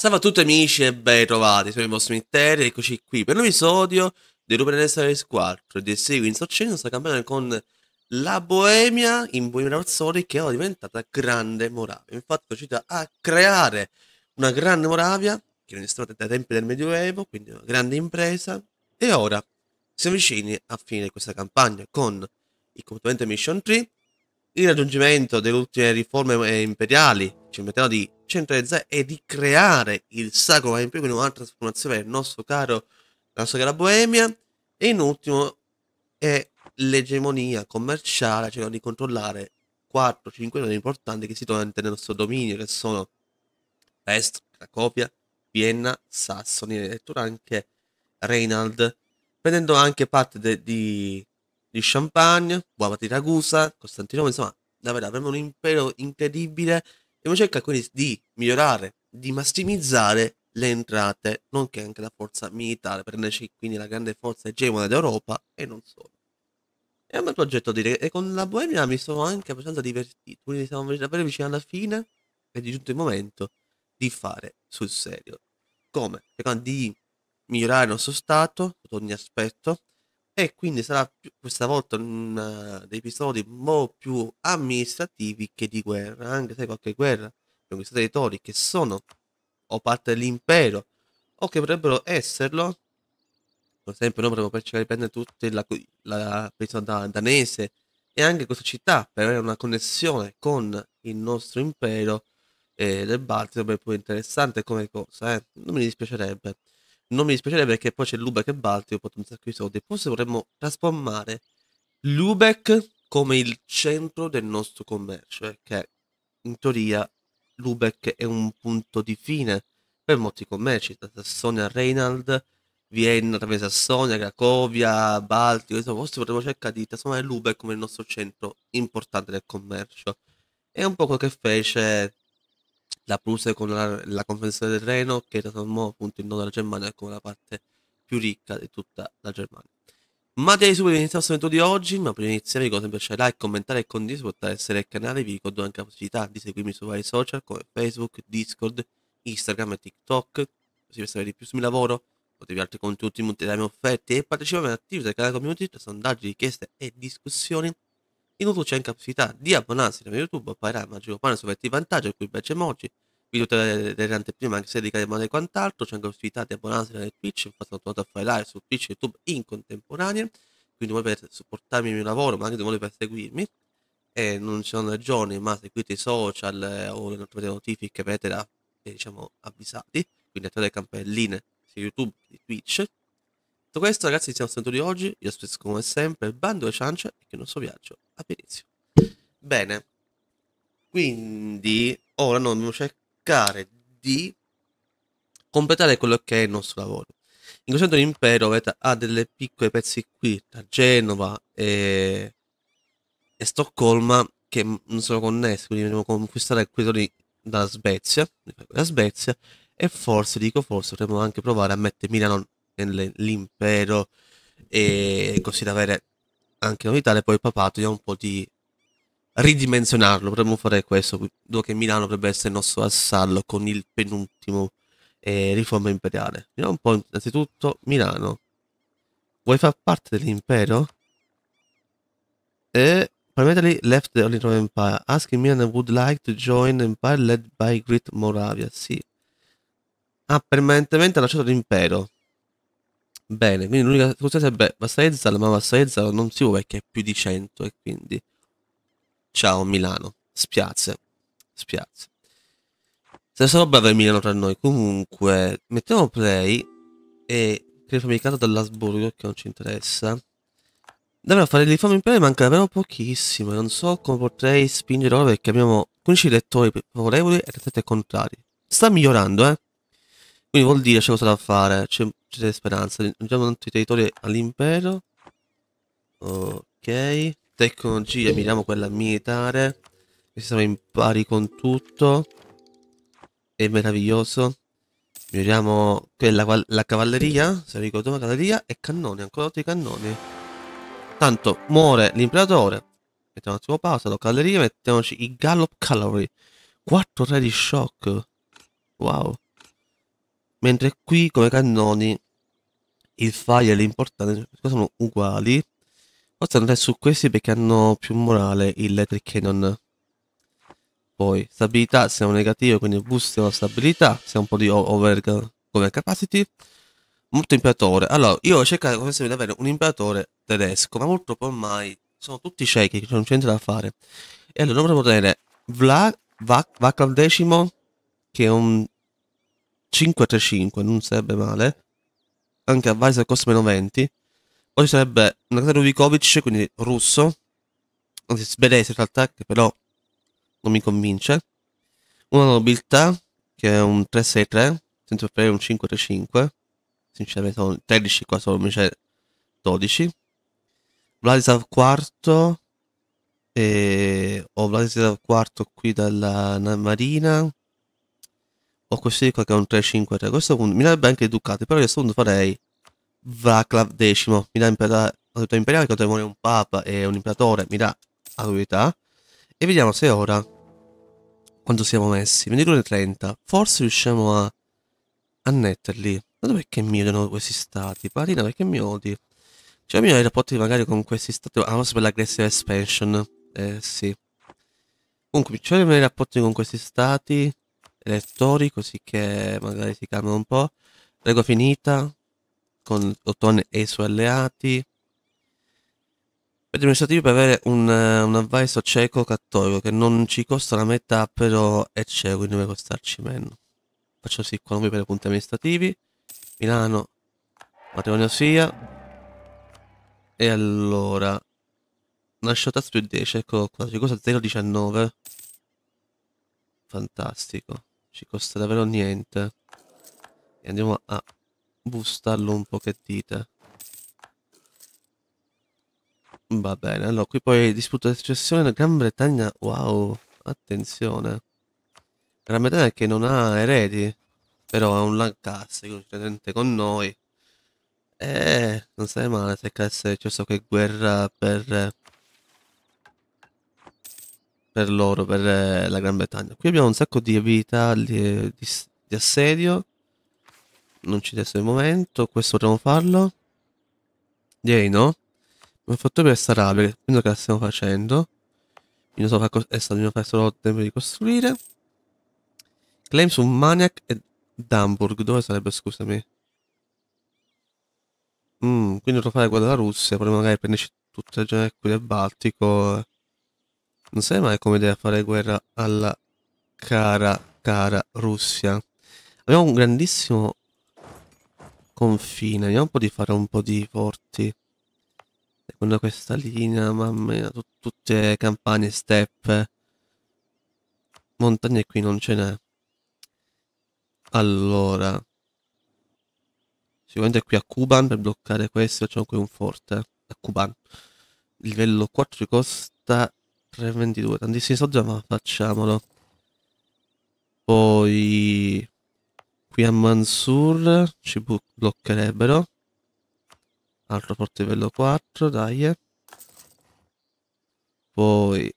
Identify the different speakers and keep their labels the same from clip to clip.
Speaker 1: Salve a tutti amici e ben trovati, sono i vostri interi, eccoci qui per un episodio di Ruben Restorace 4 di seguito in soccenso sta cambiando con la Boemia in Boemia Rhapsody che è diventata Grande Moravia. Infatti è riuscita a creare una Grande Moravia che non è stata dai tempi del Medioevo, quindi una grande impresa e ora siamo vicini a fine questa campagna con il completamento Mission 3, il raggiungimento delle ultime riforme eh, imperiali, ci permetterà di centralizzare e ricreare il Sacro Impero, quindi una trasformazione del nostro caro, la nostra cara Boemia, e in ultimo è l'egemonia commerciale, cercano cioè di controllare 4-5 nodi importanti che si trovano nel nostro dominio, che sono Est, Cracovia, Vienna, Sassoni, addirittura anche Reynald, prendendo anche parte de, di, di Champagne, buona di Ragusa, Costantinopoli, insomma, davvero avremo un impero incredibile Devo cercare quindi di migliorare, di massimizzare le entrate, nonché anche la forza militare, per renderci quindi la grande forza egemone d'Europa e non solo. È un bel progetto dire, e con la Boemia mi sono anche abbastanza divertito, quindi siamo davvero vicini alla fine, è giunto il momento di fare sul serio. Come? Cercando di migliorare il nostro stato sotto ogni aspetto, e quindi sarà più, questa volta un, uh, dei episodi un po' più amministrativi che di guerra, anche se qualche guerra in questi territori che sono o parte dell'impero o che potrebbero esserlo, per esempio noi potremmo cercare di prendere tutta la, la penisola danese e anche questa città per avere una connessione con il nostro impero eh, del Baltico, è poi interessante come cosa, eh? non mi dispiacerebbe non mi dispiacerebbe perché poi c'è Lubeck e Balti, ho fatto un sacco di soldi. Forse vorremmo trasformare Lubeck come il centro del nostro commercio, eh, che in teoria Lubeck è un punto di fine per molti commerci, da Sassonia a Reinald, Vienna, attraverso Sassonia, Cracovia, Baltico, forse vorremmo cercare di trasformare Lubeck come il nostro centro importante del commercio. È un po' quello che fece la Prussia con la, la Conferenza del Reno che trasformò appunto il nord della Germania come la parte più ricca di tutta la Germania. Materia di super inizia di oggi, ma prima di iniziare vi ricordo sempre lasciare like, commentare e condividere, potete essere il canale, vi ricordo anche la possibilità di seguirmi su vari social come Facebook, Discord, Instagram e TikTok, così per sapere di più sul mio lavoro, potevi altri contenuti multilaterali offerti e partecipare alle attività del canale community tra sondaggi, richieste e discussioni. Inoltre c'è anche la possibilità di abbonarsi a YouTube, apparirà maggior pane su vantaggi, vantaggio, il cui badge emoji, video delle, delle anteprime anche se di caremate e quant'altro, c'è anche la possibilità di abbonarsi a Twitch, infatti sono tornato a fare live su Twitch e YouTube in contemporanea, quindi voi per supportarmi il mio lavoro, ma anche di modo per seguirmi, eh, non ci sono ragioni, ma seguite i social eh, o le notifiche per essere diciamo, avvisati, quindi attivate le campanelline sia YouTube che Twitch, Detto questo ragazzi siamo al di oggi, io spesso come sempre il bando e ciancia e che il nostro viaggio abbia inizio. Bene, quindi ora noi dobbiamo cercare di completare quello che è il nostro lavoro. In questo momento l'impero vedete, ha delle piccole pezzi qui tra Genova e, e Stoccolma che non sono connesse, quindi dobbiamo conquistare quelli zone dalla Svezia, la Svezia e forse, dico forse, dovremmo anche provare a mettere Milano nell'impero e così da avere anche novità e poi il papato un po' di ridimensionarlo potremmo fare questo dopo che Milano dovrebbe essere il nostro assallo con il penultimo eh, riforma imperiale vediamo un po' innanzitutto Milano vuoi far parte dell'impero? e eh, Primarily left the Little Empire, asking Milan would like to join empire led by Great Moravia. Sì. Ah, permanentemente ha lasciato l'impero. Bene, quindi l'unica scusa sarebbe Vassaizzal, ma Vassaizzal non si può perché è più di 100 e quindi... Ciao Milano, spiace, spiace. Stessa roba per Milano tra noi, comunque mettiamo play e credo fabbricato dall'Asburgo che non ci interessa. Davvero fare il rifamo in play manca davvero pochissimo, non so come potrei spingere ora perché abbiamo 15 lettori favorevoli e 37 contrari. Sta migliorando, eh? Quindi vuol dire c'è cosa da fare, c'è c'è speranza. Aggiungiamo tutti i territori all'impero. Ok. Tecnologia, miriamo quella militare. Qui siamo in pari con tutto. È meraviglioso. Miriamo quella, la cavalleria, se ricordo la cavalleria, e cannoni, ancora altri cannoni. Tanto muore l'imperatore. Mettiamo un attimo pausa, la cavalleria, mettiamoci i gallop cavalry. 4 re di shock. Wow mentre qui come cannoni il file e l'importante sono uguali forse andrei su questi perché hanno più morale il trick cannon poi stabilità siamo negativi quindi boost la stabilità siamo un po' di over, over capacity molto imperatore allora io ho cercato come sempre di avere un imperatore tedesco ma purtroppo ormai sono tutti ciechi non c'è niente da fare e allora dovremmo tenere Vla, Vac, Vaclav X che è un 535, non sarebbe male. Anche a Advisor costa meno 20. Poi sarebbe Natale Rubikovic, quindi russo. Anzi, svedese in realtà, che però non mi convince. Una nobiltà, che è un 363, senza offrire un 535. Sinceramente sono 13 qua, sono invece 12. Vladislav quarto e ho Vladislav quarto qui dalla marina ho questo di qua che è un 3-5-3. A questo punto mi darebbe anche Ducati, però a questo punto farei Vaclav X, mi dà impera- imperiale, che vuole un papa e un imperatore, mi dà autorità. E vediamo se ora, quanto siamo messi, 22-30, forse riusciamo a annetterli. Ma dov'è che mi odiano questi stati? Parina, perché mi odi? Cioè, mi odi i rapporti magari con questi stati, ah, forse per l'aggressive expansion, eh sì. Comunque, mi cioè i rapporti con questi stati elettori, così che magari si calmano un po'. Prego finita, con Ottone e i suoi alleati. Per amministrativi per avere un, un avviso cieco cattolico che non ci costa la metà, però è cieco, quindi deve costarci meno. Faccio sì qua per i punti amministrativi. Milano, matrimonio sia. E allora, Nascio tasto più 10, ecco qua, costa 0,19. Fantastico ci costa davvero niente e andiamo a bustarlo un pochettino va bene allora qui poi disputa di successione Gran Bretagna wow attenzione Gran Bretagna che non ha eredi però ha un Lancaster presente con noi eh, non sarebbe male se cazzo c'è so che guerra per per loro, per eh, la Gran Bretagna. Qui abbiamo un sacco di abilità di, di, di assedio. Non ci adesso il momento, questo potremmo farlo. Direi no. Mi ho fatto per sta rabbia, quindi che la stiamo facendo. Io non so fare questa, dobbiamo fare solo tempo di costruire. Claim su Maniac e Damburg, dove sarebbe, scusami? Mm, quindi potrò fare quella della Russia, poi magari prenderci tutta la regione qui del Baltico. Eh. Non sai mai come deve fare guerra alla cara, cara Russia. Abbiamo un grandissimo confine. Vediamo un po' di fare un po' di forti. Secondo questa linea, mamma mia, tut tutte campagne, steppe. Montagne qui non ce n'è. Allora. Sicuramente qui a Kuban per bloccare questo C'è qui un forte. A Kuban. Livello 4 costa 3,22, tantissimi soldi, ma facciamolo. Poi qui a Mansur ci bloccherebbero. Altro forte livello 4, dai. Eh. Poi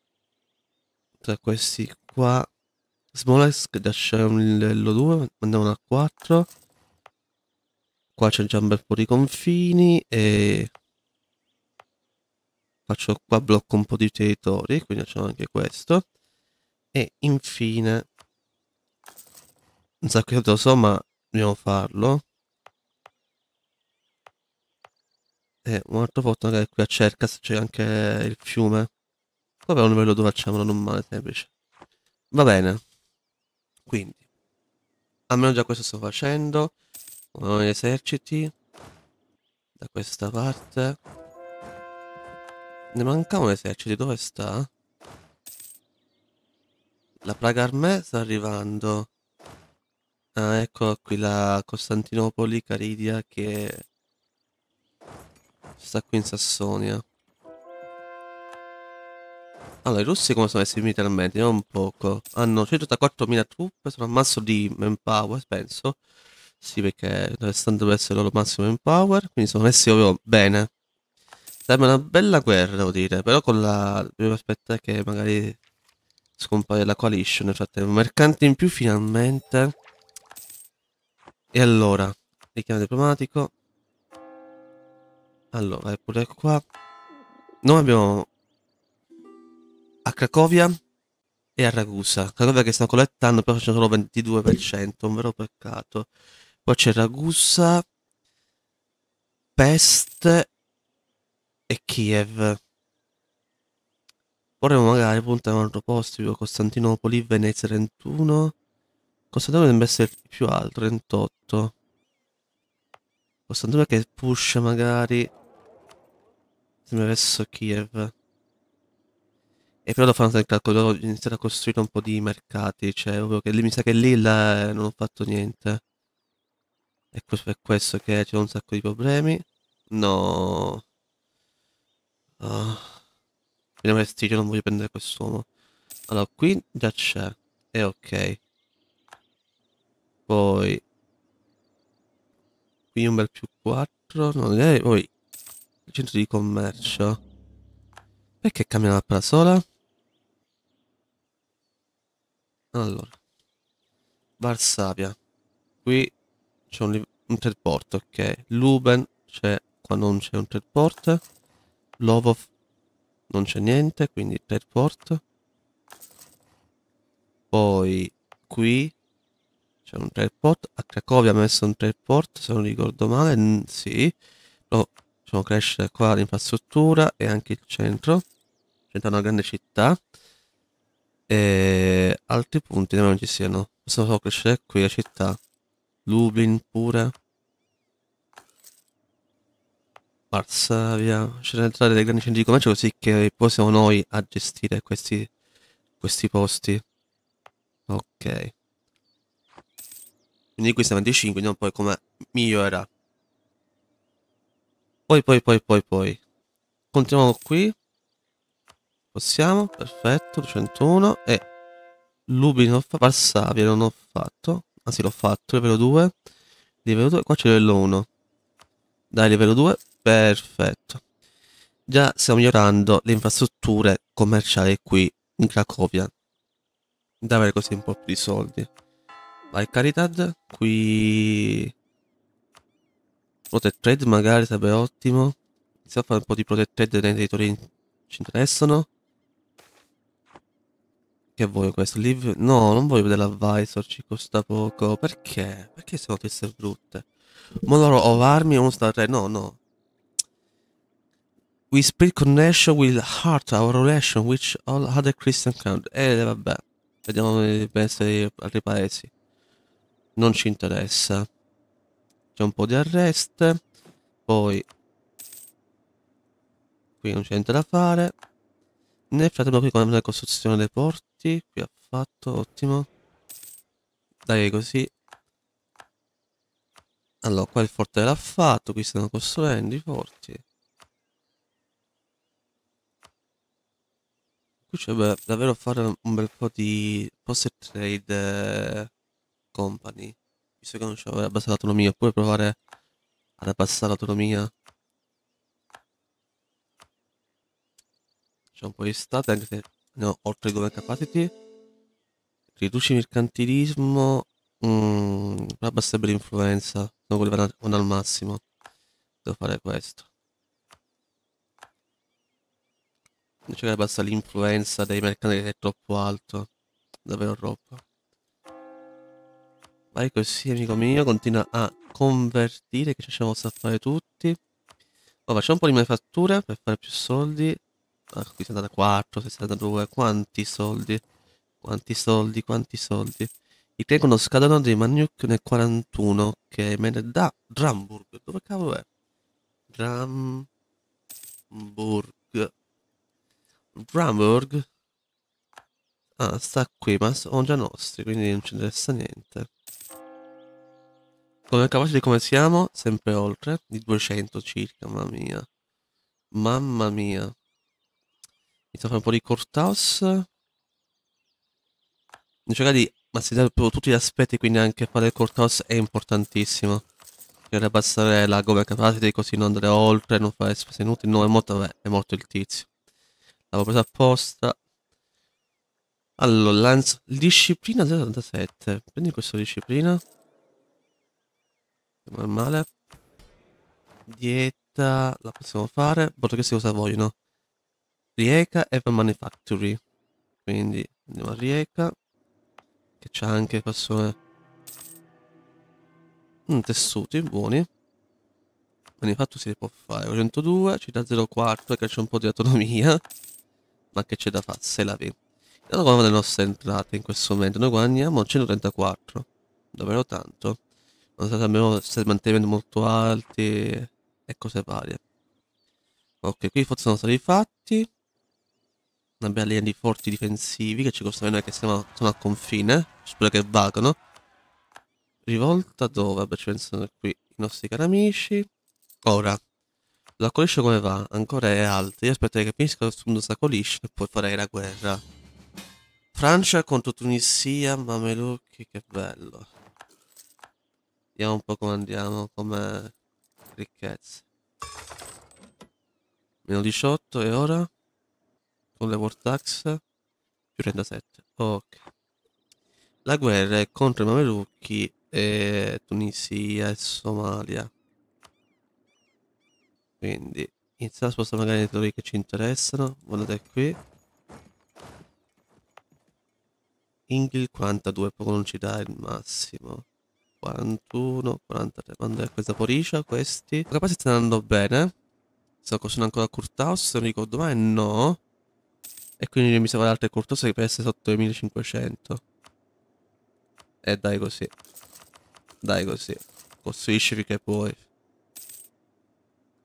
Speaker 1: tra questi qua Smolesk lasciamo il livello 2, andiamo a 4. Qua c'è già un bel po' di confini e faccio qua blocco un po' di territori quindi facciamo anche questo e infine un sacco di lo so ma dobbiamo farlo e un altro porto magari qui a cerca se c'è anche il fiume qua per un livello dove facciamo non male semplice va bene quindi almeno già questo sto facendo eserciti da questa parte ne manca un esercito, dove sta? La Praga Armè sta arrivando. Ah, ecco qui la Costantinopoli Caridia che sta qui in Sassonia. Allora, i russi come sono messi militarmente? Non poco. Hanno 184.000 truppe, sono al massimo di manpower, penso. Sì, perché restando essere il loro massimo manpower, quindi sono messi proprio bene. Sarebbe una bella guerra, devo dire, però con la... Dobbiamo aspettare che magari scompare la coalition nel frattempo. Mercante in più, finalmente. E allora, richiamo diplomatico. Allora, è pure ecco qua. Noi abbiamo a Cracovia e a Ragusa. Cracovia che sta collettando, però c'è solo 22%, un vero peccato. Poi c'è Ragusa, Pest e Kiev. Vorremmo magari puntare a un altro posto, tipo Costantinopoli, Venezia 31. Costantinopoli dovrebbe essere più alto, 38. Costantinopoli che push magari... Sembra verso Kiev. E però devo fare un calcolo, devo iniziare a costruire un po' di mercati, cioè ovvio che lì mi sa che lì là, eh, non ho fatto niente. E questo è questo che c'è un sacco di problemi. Nooo. Uh, vediamo che stile, non voglio prendere quest'uomo. Allora, qui già c'è. E ok. Poi... Qui un bel più 4. Non direi poi... centro di commercio. Perché cambia la sola? Allora. Varsavia. Qui c'è un, un teleporto, ok. Luben c'è... Qua non c'è un teleport. Lovov non c'è niente, quindi teleport. Poi qui c'è un teleport. A Cracovia ha messo un teleport, se non ricordo male. Sì. Però diciamo, cresce qua l'infrastruttura e anche il centro. Diventa una grande città. E altri punti non ci siano. Possiamo solo crescere qui la città. Lublin pure. Varsavia, eh, centrale dei grandi centri di commercio, così che possiamo noi a gestire questi, questi posti. Ok. Quindi qui siamo a 25, vediamo poi come migliorerà. Poi, poi, poi, poi, poi. Continuiamo qui. Possiamo, perfetto, 201. E Lubinov, Varsavia non ho fatto. Ah sì, l'ho fatto, livello 2. Livello 2, qua c'è livello 1. Dai, livello 2, Perfetto. Già stiamo migliorando le infrastrutture commerciali qui in Cracovia. Da avere così un po' più di soldi. Vai Caritad, qui... Protect Trade magari sarebbe ottimo. Iniziamo a fare un po' di Protect Trade nei territori che ci interessano. Che vuoi questo? Live? No, non voglio vedere l'advisor, ci costa poco. Perché? Perché sono teste brutte? Ma loro o armi e uno sta No, no. We split connection with heart, our relation with all other Christian countries. Eh, vabbè. Vediamo i paesi di altri paesi. Non ci interessa. C'è un po' di arrest. Poi... Qui non c'è niente da fare. Nel frattempo qui con la costruzione dei porti. Qui ha fatto, ottimo. Dai così. Allora, qua il forte l'ha fatto. Qui stanno costruendo i forti. Qui c'è davvero fare un bel po' di post trade eh, company, visto che non c'è abbastanza l'autonomia oppure provare ad abbassare l'autonomia. C'è un po' di state, anche se andiamo oltre i government capacity. Riduci mercantilismo, mm, abbassare l'influenza, non volevano al massimo. Devo fare questo. Dice che basta l'influenza dei mercanti che è troppo alto. Davvero roba. Vai così, amico mio. Continua a convertire, che ci siamo a fare tutti. Oh, facciamo un po' di manifatture per fare più soldi. Ah, qui sono andata 4, 62. Quanti soldi? Quanti soldi? Quanti soldi? I crecono scadono dei Maniuk nel 41. Ok, me ne da Dramburg. Dove cavolo è? Dramburg. Bramburg. Ah, sta qui, ma sono già nostri, quindi non ci interessa niente. Come capaci di come siamo? Sempre oltre, di 200 circa, mamma mia. Mamma mia. Mi sta fare un po' di courthouse. Non cercare di massimizzare tutti gli aspetti, quindi anche fare il courthouse è importantissimo. Per abbassare la come capacity così non andare oltre, non fare spese inutili. No, è morto, vabbè, è morto il tizio. L'avevo presa apposta. Allora, lancio disciplina 087. Prendi questa disciplina. Normale. Dieta, la possiamo fare. Porto che si cosa vogliono. Rieka e Manufactory. Quindi andiamo a Rieka. Che c'ha anche persone... Mm, tessuti buoni. Manifatto si può fare. 102, ci dà 0,4 che c'è un po' di autonomia ma che c'è da fare, se la vede. Allora guardiamo le nostre entrate in questo momento, noi guadagniamo 134, davvero tanto, non se nonostante stiamo mantenendo molto alti e cose varie. Ok, qui forse sono stati fatti, una bella linea di forti difensivi che ci costa meno che siamo, siamo al confine, spero che vagano. Rivolta dove? Vabbè ci pensano qui i nostri cari amici. Ora, la accolisce come va, ancora è alta. Io aspetto che finisca il secondo saccolisce e poi farei la guerra. Francia contro Tunisia, Mamelucchi, che bello. Vediamo un po' come andiamo, come ricchezza. Meno 18 e ora? Con le war tax più 37. Ok. La guerra è contro i Mamelucchi e Tunisia e Somalia. Quindi iniziamo a spostare magari le teorie che ci interessano. Guardate qui. Ingil 42, poco non ci dà il massimo. 41, 43, mandare questa poriscia, questi. Ora questi sta andando bene. Sto costando ancora Kurthaus, se non ricordo mai, no. E quindi mi servono altre Courthouse che per essere sotto i 1500. E dai così. Dai così. Costruisci che puoi.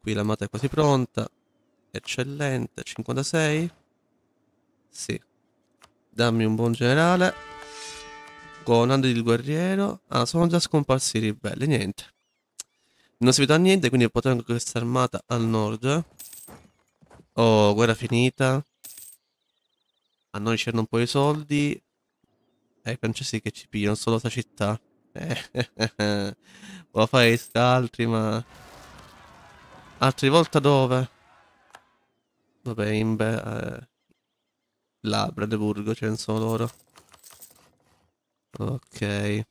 Speaker 1: Qui la moto è quasi pronta. Eccellente. 56. Sì. Dammi un buon generale. Gonando il guerriero. Ah, sono già scomparsi i ribelli. Niente. Non si vede niente, quindi potremmo questa armata al nord. Oh, guerra finita. A noi c'erano un po' i soldi. Eh, francesi che ci pigliano solo sta città. Eh, eh, eh. Volevo eh. fare altri, ma... Altri volta dove? Vabbè, in Be... Eh. Là, Bredeburgo, ce ne sono loro. Ok.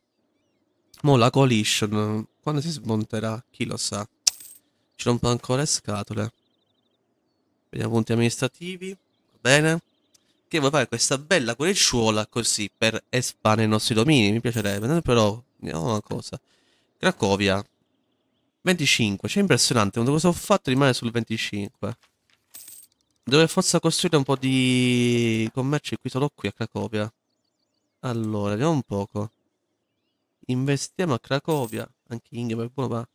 Speaker 1: Mo la coalition, quando si smonterà? Chi lo sa. Ci rompono ancora le scatole. Vediamo punti amministrativi. Va bene. Che vuoi fare questa bella coricciuola così per espandere i nostri domini? Mi piacerebbe, però... Vediamo una cosa. Cracovia, 25, cioè impressionante, quando cosa ho fatto rimane sul 25. Dovrei forse costruire un po' di commerci qui solo qui a Cracovia. Allora, vediamo un poco. Investiamo a Cracovia, anche in per buono, va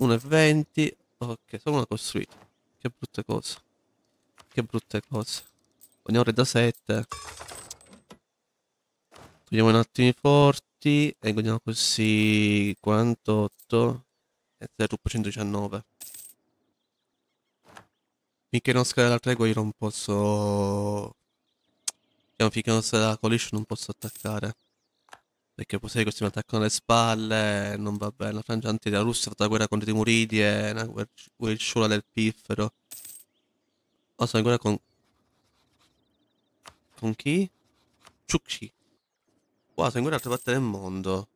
Speaker 1: 1,20. Ok, solo una costruita. Che brutte cose. Che brutte cose. Vogliamo re da 7. Togliamo un attimo i forti e guardiamo così 48 Z119. Finché non scala la tregua io non posso... Diciamo, finché non scala la collision non posso attaccare. Perché poi questi mi attaccano alle spalle, non va bene. La Francia anti della Russia ha fatto la guerra contro i Timuridi e una guerciola del piffero. Oh, sono in guerra con... Con chi? Ciucci. Wow, sono in guerra da altre parti del mondo.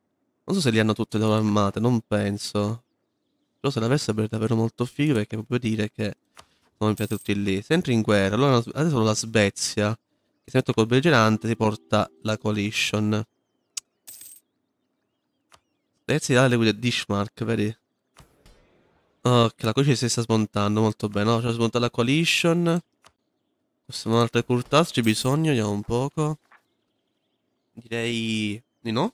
Speaker 1: Non so se li hanno tutte le loro armate, non penso. Lo se l'avesse sarebbe davvero molto figo perché può dire che non mi piace tutti lì. Se entri in guerra, allora adesso la Svezia, che se metto col belgerante, si porta la coalition. Svezia dà le guide di Dishmark, vedi? Ok, oh, la coalition si sta smontando molto bene. No, c'è cioè, smontata la coalition. Possiamo altre curtas, c'è bisogno, vediamo un poco. Direi di no.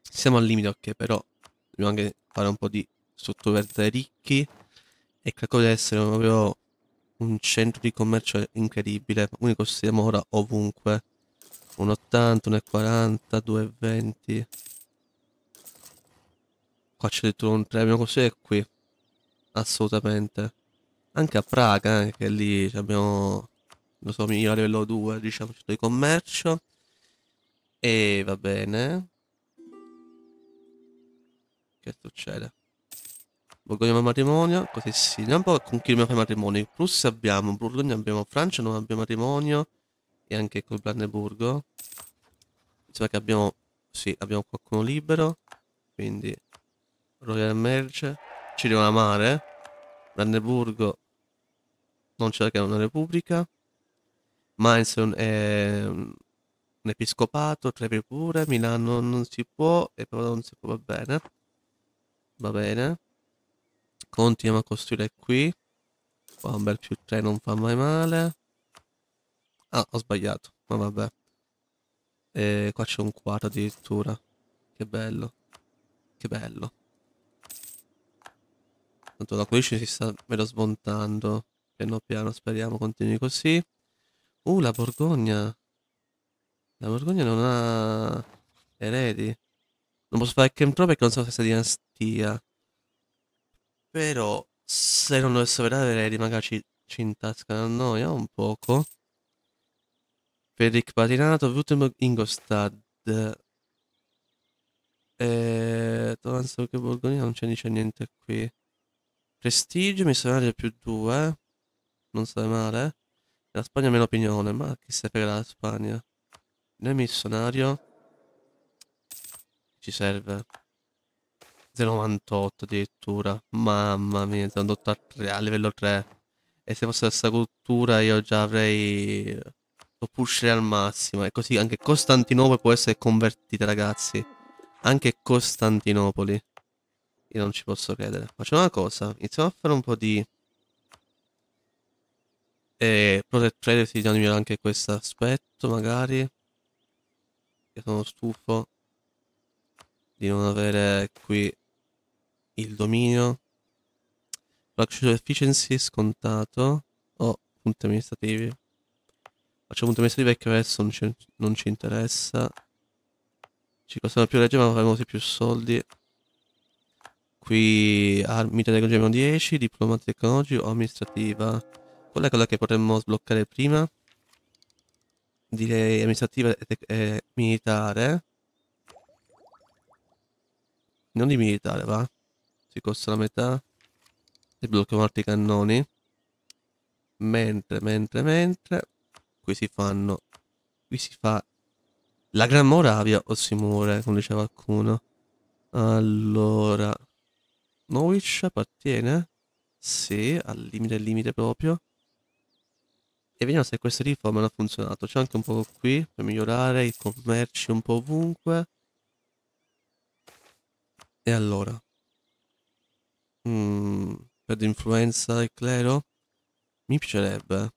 Speaker 1: Siamo al limite, ok, però dobbiamo anche fare un po' di sotto verde ricchi e calcolo di essere proprio un centro di commercio incredibile. Noi costiamo ora ovunque. 1,80, 1,40, 2,20. Qua c'è addirittura un premio così e qui. Assolutamente. Anche a Praga, eh, che lì abbiamo, lo so, io a livello 2, diciamo, di commercio. E va bene. Che succede? Borgogna per matrimonio, così sì. Vediamo un po' con chi dobbiamo fare matrimonio. Prussia abbiamo, Borgogna abbiamo, Francia non abbiamo matrimonio. E anche col Brandeburgo. Mi che abbiamo... Sì, abbiamo qualcuno libero. Quindi... Royal Merge. Ci devono amare. Brandeburgo. Eh. Non c'è che è una repubblica. Mainz è un, è un episcopato, Trevi pure, Milano non si può, e però non si può, va bene. Va bene. Continuiamo a costruire qui. Qua un bel più 3 non fa mai male. Ah, ho sbagliato, ma vabbè. E qua c'è un quarto addirittura. Che bello. Che bello. Tanto la 15 si sta meno smontando. Piano piano speriamo continui così. Uh, la Borgogna. La Borgogna non ha eredi. Non posso fare Camp perché non so se sia dinastia. Però se non dovesse vedere magari ci, intascano a noi un poco. Federic Patinato, Württemberg Ingolstadt. Eh, Toranzo che Borgonia non c'è dice niente qui. Prestigio, mi sembra più due. Non sta male. La Spagna meno opinione, ma chi se frega la Spagna? Nel missionario ci serve. 98 addirittura. Mamma mia, 98 a, 3, a livello 3. E se fosse la stessa cultura io già avrei... Lo pusherei al massimo. E così anche Costantinopoli può essere convertita, ragazzi. Anche Costantinopoli. Io non ci posso credere. Facciamo una cosa. Iniziamo a fare un po' di... E eh, Protect Trader si migliorare anche questo aspetto, magari. Io sono stufo di non avere qui il dominio, l'action efficiency scontato o oh, punti amministrativi. Facciamo punti amministrativi perché adesso non ci, non ci interessa. Ci costano più legge ma avremo più soldi. Qui armi tecnologiche abbiamo 10, diplomati tecnologici o amministrativa. Quella è quella che potremmo sbloccare prima. Direi amministrativa e, e militare. Non di militare, va ci costa la metà. e blocchiamo altri cannoni. Mentre, mentre, mentre. Qui si fanno... Qui si fa... La Gran Moravia o si muore, come diceva qualcuno. Allora... Norwich appartiene? Sì, al limite, al limite proprio. E vediamo se queste riforme hanno funzionato. C'è anche un po' qui per migliorare i commerci un po' ovunque. E allora, Mm, per influenza del clero? Mi piacerebbe.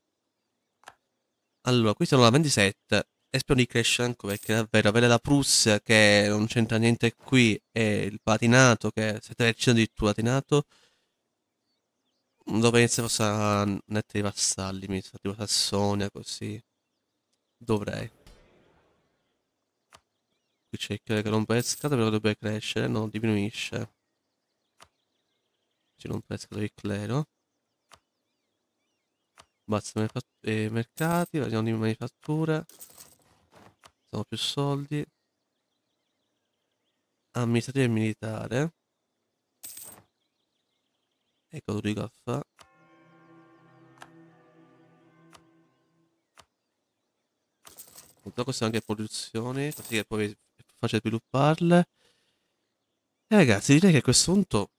Speaker 1: Allora, qui sono la 27. E spero di crescere anche perché davvero avere la Prussia che non c'entra niente qui e il Patinato che è 7% addirittura Patinato dove inizia a mettere i vassalli, mi sa, tipo Sassonia così. Dovrei. Qui c'è il clero che non però dovrebbe crescere, no, diminuisce non pesca del clero basta eh, i mercati variamo di manifattura sono più soldi amministrativo e militare ecco lui a fa Purtroppo questa anche produzione così che poi è facile svilupparle e eh, ragazzi direi che a questo punto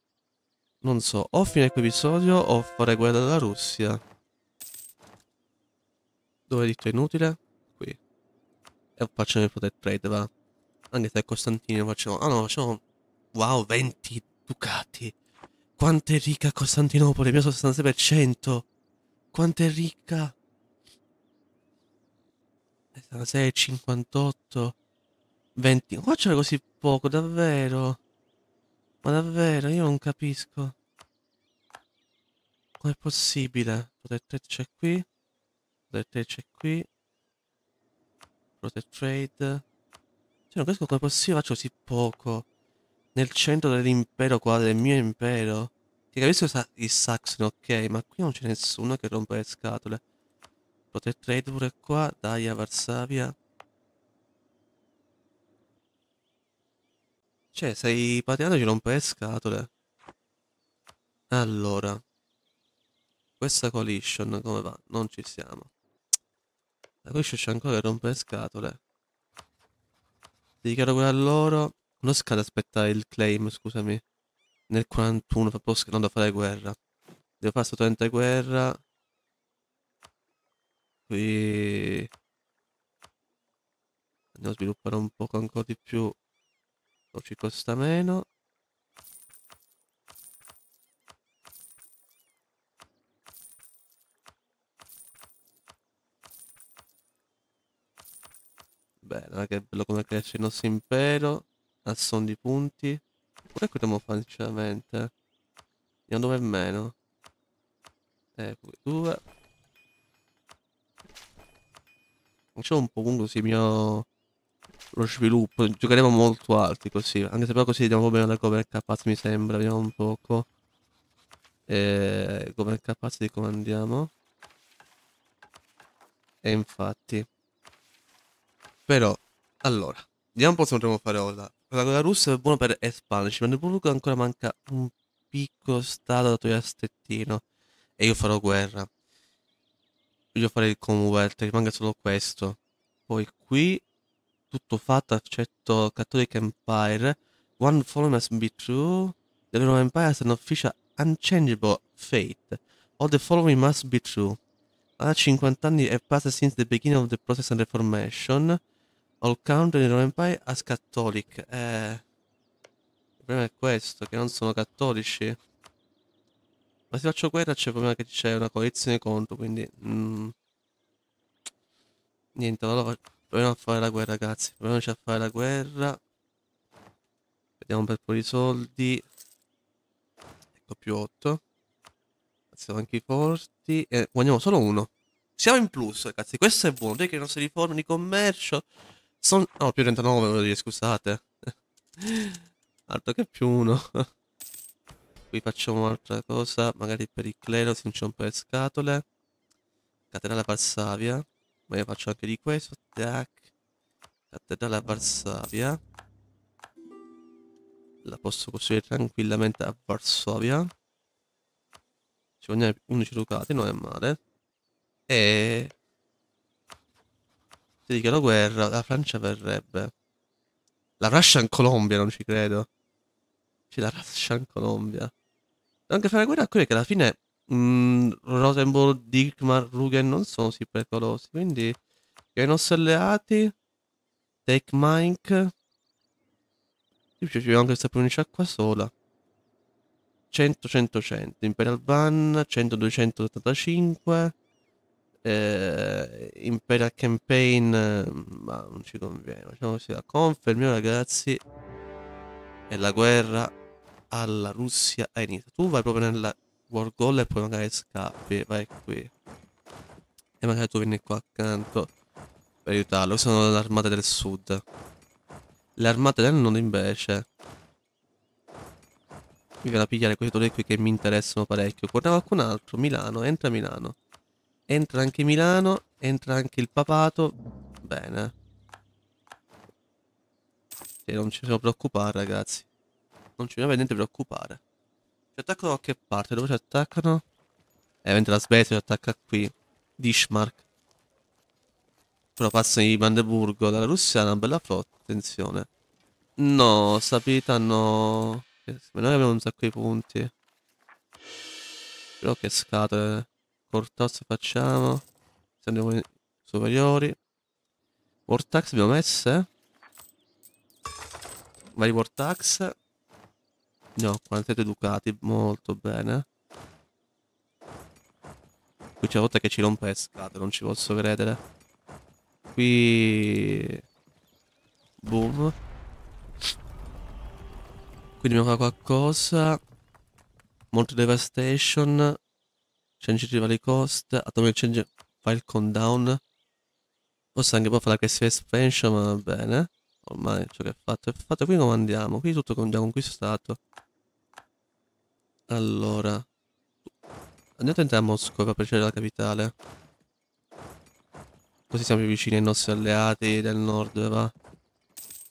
Speaker 1: non so, o fine finire episodio o fare guerra alla Russia. Dove dico inutile? Qui. E facciamo il poter trade, va. Anche se Costantino facciamo... Ah no, facciamo... Wow, 20 ducati. Quanto è ricca Costantinopoli, mio 66%. Quanto è ricca... 66, 58... 20... Qua c'era così poco, davvero? Ma davvero, io non capisco. Com'è possibile? Protect c'è qui. Protect c'è qui. Protect trade. Cioè, non capisco come è possibile faccio così poco. Nel centro dell'impero qua, del mio impero. Che capisco sa i Saxon, ok, ma qui non c'è nessuno che rompe le scatole. Protect trade pure qua. Dai, Varsavia. Cioè, sei patinato ci rompe le scatole. Allora. Questa coalition come va? Non ci siamo. La coalition c'è ancora che rompe le scatole. Dichiaro quella a loro. Non scade aspettare il claim, scusami. Nel 41 fa posto che non da fare guerra. Devo fare assolutamente guerra. Qui... Andiamo a sviluppare un poco ancora di più questo ci costa meno Bene, che bello come cresce il nostro impero a son di punti Pure qui dobbiamo fare sinceramente Andiamo dove è meno Eh, due Facciamo un po' comunque così mio lo sviluppo, giocheremo molto alti così, anche se però così vediamo bene la cover capaz mi sembra, vediamo un poco. Eh, cover capaz di comandiamo. E eh, infatti. Però, allora, vediamo un po' se potremo fare ora. La cover russa è buona per espansion, nel pubblico ancora manca un piccolo stato da togliere a stettino. E io farò guerra. Voglio fare il Commonwealth, rimanga solo questo. Poi qui tutto fatto, eccetto Catholic Empire, One Fall Be True, The Roman Empire has an official unchangeable fate, all the following must be true. Da 50 anni è passata since the beginning of the Protestant Reformation, all count in Roman Empire as Catholic. Eh, il problema è questo, che non sono cattolici. Ma se faccio guerra c'è il problema che c'è una coalizione contro, quindi... Mm, niente, allora Proviamo a fare la guerra, ragazzi. Proviamoci a fare la guerra. Vediamo un bel po' di soldi. Ecco più 8. Siamo anche i forti. E eh, guadagniamo solo uno. Siamo in plus, ragazzi. Questo è buono. Direi che le nostre riforme di commercio sono... No, più 39, voglio dire, scusate. Altro che più uno. Qui facciamo un'altra cosa. Magari per il clero, si non un po' di scatole. Catena la Varsavia. Ma io faccio anche di questo. Tac. Cattedrale a Varsavia. La posso costruire tranquillamente a Varsavia. Ci vogliono 11 ducati, non è male. E... Se dichiaro guerra, la Francia verrebbe. La Russian Colombia, non ci credo. C'è la Russian Colombia. Devo anche fare guerra a quelli che alla fine mh, mm, Rosenborg, Digmar, Rugen non sono si pericolosi. Quindi, i nostri alleati, Take Mike. Io ci anche questa pronuncia qua sola. 100, 100, 100. Imperial Ban, 100, 285. Eh, Imperial Campaign, mm, ma non ci conviene. Facciamo così la confermiamo, ragazzi. E la guerra alla Russia è iniziata. Tu vai proprio nella War Goal e poi magari scappi, vai qui. E magari tu vieni qua accanto per aiutarlo. sono le armate del sud. Le armate del nord invece. Mi viene a pigliare questi due qui che mi interessano parecchio. Guardiamo qualcun altro. Milano, entra Milano. Entra anche Milano, entra anche il papato. Bene. E non ci dobbiamo preoccupare ragazzi. Non ci dobbiamo niente preoccupare. Ci attaccano da qualche parte. Dove ci attaccano? Eh, mentre la Svezia ci attacca qui. Dishmark. Però passano di Brandeburgo. dalla Russia è una bella flotta. Attenzione. No, stabilità no. Noi abbiamo un sacco di punti. Però che scatole. Cortos facciamo. Se andiamo superiori. Vortax abbiamo messe. Vari Vortax. No, quanto siete educati, molto bene. Qui c'è una volta che ci rompe le scatole, non ci posso credere. Qui... Boom. Quindi dobbiamo fare qualcosa. Molto devastation. Change rivali cost. Atomic change file countdown. Forse anche poi fare aggressive expansion, ma va bene. Ormai ciò che è fatto è fatto. Qui comandiamo. Qui tutto condiamo conquistato. Allora. Andiamo a entrare a Mosca per precedere la capitale. Così siamo più vicini ai nostri alleati del nord, va.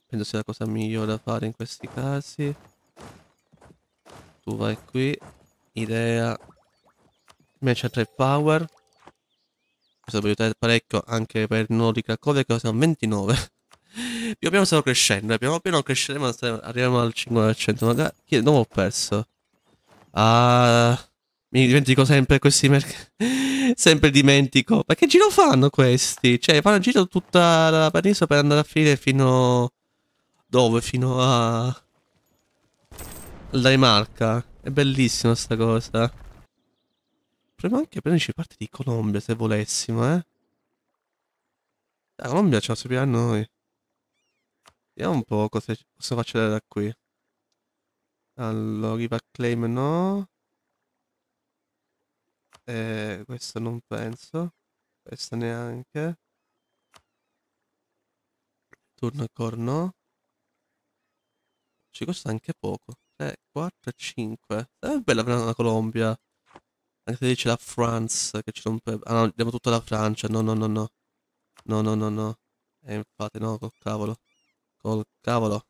Speaker 1: Penso sia la cosa migliore da fare in questi casi. Tu vai qui. Idea. Match a power. Questo può aiutare parecchio anche per il nodo di Cracovia che siamo 29. più o meno stiamo crescendo, eh. piano piano cresceremo, arriviamo al 5%, magari... Che non ho perso. Ah, mi dimentico sempre questi mercati. sempre dimentico. Ma che giro fanno questi? Cioè, fanno giro tutta la penisola per andare a finire fino... Dove? Fino a... La rimarca. È bellissima sta cosa. Potremmo anche prenderci parte di Colombia se volessimo, eh. La Colombia ce la serviamo noi. Vediamo un po' cosa, cosa faccio da qui. Allora, riva claim no. Eh, questo non penso. Questa neanche. Turno core no. Ci costa anche poco. 3, 4, 5. Sarebbe bella avere una Colombia. Anche se dice la France che ci rompe... Ah no, diamo tutta la Francia. No, no, no, no. No, no, no, no. E eh, infatti no, col cavolo. Col cavolo.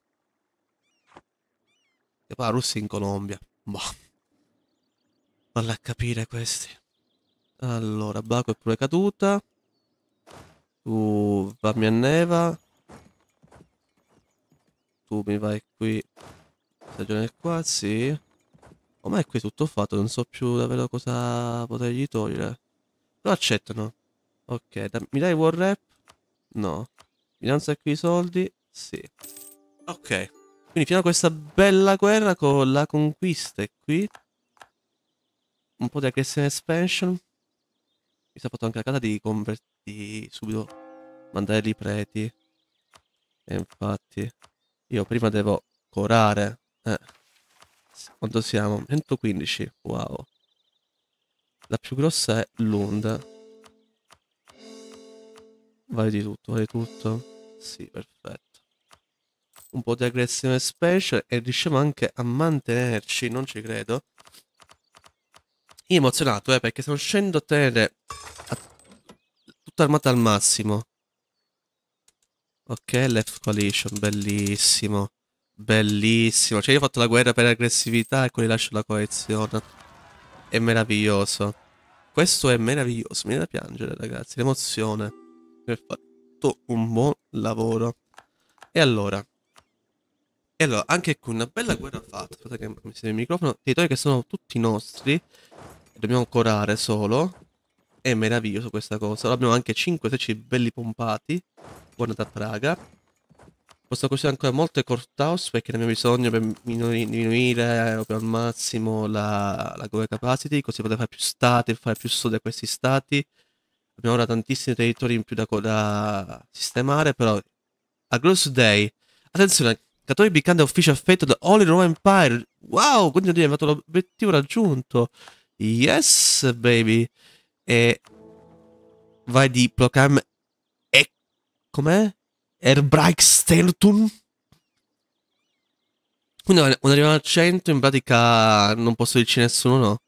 Speaker 1: Che poi la Russia in Colombia. Boh. Falla a capire questi. Allora, Baco è pure caduta. Tu fammi a neva. Tu mi vai qui. Stagione qua, sì. Ormai è qui tutto fatto, non so più davvero cosa potergli togliere. Lo accettano. Ok, da mi dai war rap? No. Finanza qui i soldi? Sì. Ok. Quindi fino a questa bella guerra con la conquista è qui un po' di aggressione expansion. Mi si fatto anche la casa di convertire subito, mandare i preti. E infatti io prima devo corare. Eh. Quanto siamo? 115, wow. La più grossa è Lund. Vale di tutto, vale di tutto. Sì, perfetto un po' di aggressione special e riusciamo anche a mantenerci, non ci credo. Io emozionato, eh, perché stiamo riuscendo a tenere tutta armata al massimo. Ok, left coalition, bellissimo. Bellissimo. Cioè io ho fatto la guerra per aggressività e quelli lascio la coalizione. È meraviglioso. Questo è meraviglioso, mi viene da piangere ragazzi, l'emozione. Ho fatto un buon lavoro. E allora, e allora, anche qui una bella guerra fatta, aspetta che mi serve il microfono, territori che sono tutti nostri, dobbiamo corare solo, è meraviglioso questa cosa. Allora abbiamo anche 5 teci belli pompati, Buona da Praga. Posso costruire ancora molte courthouse perché ne abbiamo bisogno per diminuire proprio al massimo la, la goal capacity, così potete fare più stati, e fare più soldi a questi stati. Abbiamo ora tantissimi territori in più da, da sistemare, però a Gross day, attenzione, Katori became the official fate of the Holy Roman Empire. Wow, quindi è arrivato l'obiettivo raggiunto. Yes, baby. E vai di Procam e... com'è? Erbreich Stertun Quindi quando arriviamo a 100 in pratica non posso dirci nessuno no.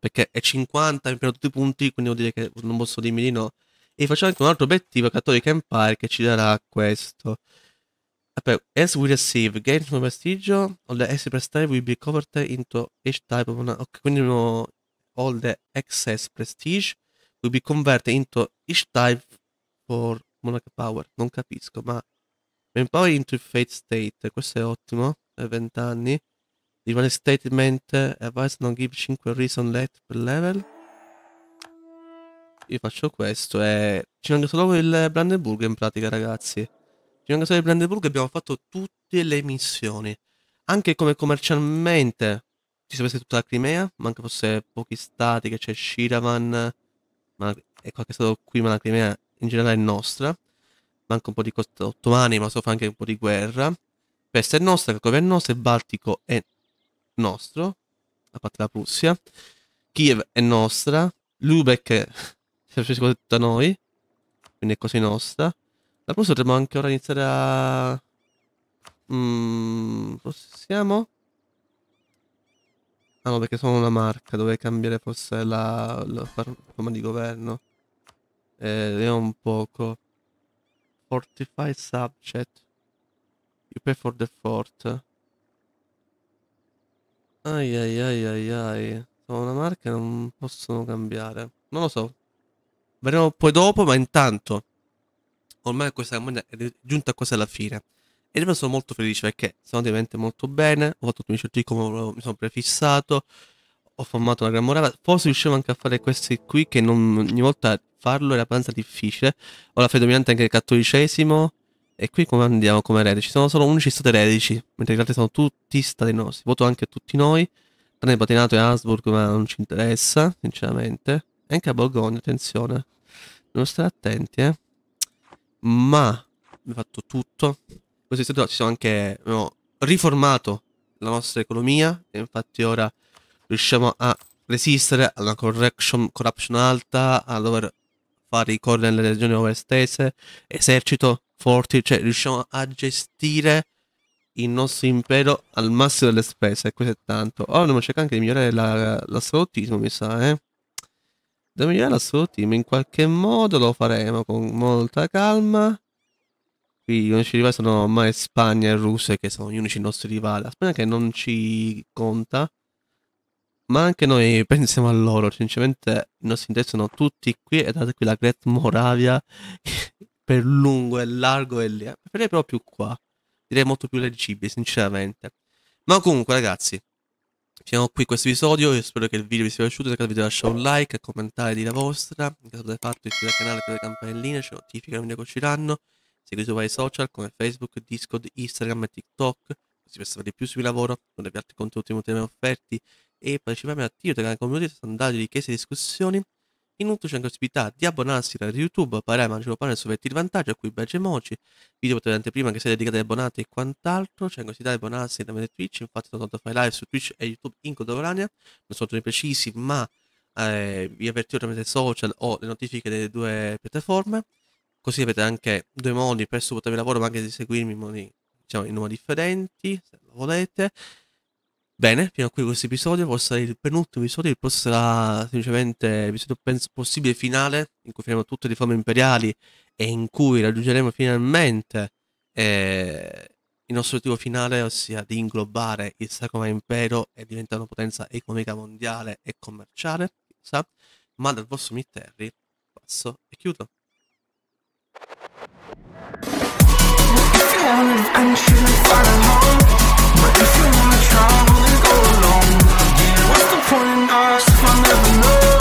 Speaker 1: Perché è 50, mi prendo tutti i punti, quindi vuol dire che non posso dirmi di no. E facciamo anche un altro obiettivo Cattolica Empire che ci darà questo. Vabbè, as we receive gain from prestigio, all the extra prestige will be converted into each type of... Una... Ok, quindi uno... All the excess prestige will be converted into each type for monarch power. Non capisco, ma... Manpower into fate state. Questo è ottimo. 20 anni. Divine statement. Advice non give 5 reason left per level. Io faccio questo e... Eh, ci manca solo il Brandenburg in pratica, ragazzi. Cinema Casale di Brandeburgo abbiamo fatto tutte le missioni, anche come commercialmente ci sapesse tutta la Crimea, ma anche fosse pochi stati, che c'è Shiravan, ma è qualche stato qui, ma la Crimea in generale è nostra. Manca un po' di costa ottomani, ma so fa anche un po' di guerra. Pesta è nostra, Cracovia è nostra, il Baltico è nostro, a parte la Prussia. Kiev è nostra, Lubeck è tutta noi, quindi è così nostra. La prossima potremmo anche ora iniziare a... Mm, possiamo? Ah no, perché sono una marca, dovrei cambiare forse la, la forma di governo. Eh, vediamo un poco. Fortify subject. You pay for the fort. Ai ai ai ai ai. Sono una marca e non possono cambiare. Non lo so. Vedremo poi dopo, ma intanto ormai questa campagna è giunta quasi alla fine. E io sono molto felice perché sono andati molto bene, ho fatto tutti 15 OT come mi sono prefissato, ho formato una gran morale, forse riuscivo anche a fare questi qui che non, ogni volta farlo era abbastanza difficile. Ho la fede dominante anche del cattolicesimo e qui come andiamo come eredi? Ci sono solo 11 stati eredici, mentre in realtà sono tutti stati nostri, voto anche tutti noi, tranne Patinato e Habsburg ma non ci interessa sinceramente, e anche a Borgogna, attenzione, non stare attenti eh ma abbiamo fatto tutto. In questo istituto ci siamo anche abbiamo riformato la nostra economia e infatti ora riusciamo a resistere alla correction, corruption alta, a dover fare i core nelle regioni overstese, esercito forti, cioè riusciamo a gestire il nostro impero al massimo delle spese, questo è tanto. Ora dobbiamo cercare anche di migliorare l'astronautismo, mi sa, eh.
Speaker 2: Dominare il suo
Speaker 1: team in qualche modo lo faremo con molta calma. Qui gli unici rivali sono ormai Spagna e Russia che sono gli unici nostri rivali. La Spagna che non ci conta. Ma anche noi pensiamo a loro, sinceramente i nostri interessi sono tutti qui e date qui la Great Moravia per lungo e largo e lì. Preferirei proprio più qua, direi molto più leggibile sinceramente. Ma comunque ragazzi, Finiamo qui questo episodio, io spero che il video vi sia piaciuto, se avete video lasciate un like, commentare, di la vostra, in caso l'avete fatto iscrivetevi al canale per le campanelline, ci notificano i video che usciranno, seguite i vari social come Facebook, Discord, Instagram e TikTok, così per sapere più sui mio lavoro, guardavi altri contenuti molto offerti e partecipate attivo del canale community, sondaggi, chiese e discussioni, Inoltre c'è anche possibilità di abbonarsi da YouTube, Parema, Angelo Pane, Sovetti il vantaggio, a cui badge emoji, video potete vedere prima che siete dedicati ad abbonati e quant'altro, c'è anche possibilità di abbonarsi da Twitch, infatti sono andato a fare live su Twitch e YouTube in contemporanea, non sono troppo precisi, ma eh, vi avvertito tramite social o le notifiche delle due piattaforme, così avete anche due modi per supportare il lavoro, ma anche di seguirmi in modi, diciamo, in modi differenti, se lo volete. Bene, fino a qui questo episodio, forse sarà il penultimo episodio, il prossimo sarà semplicemente l'episodio possibile finale, in cui faremo tutte le forme imperiali e in cui raggiungeremo finalmente eh, il nostro obiettivo finale, ossia di inglobare il Sacro Impero e diventare una potenza economica mondiale e commerciale, sa? ma dal vostro Mitterri passo e chiudo. What if you wanna try? pointing eyes, if I never know.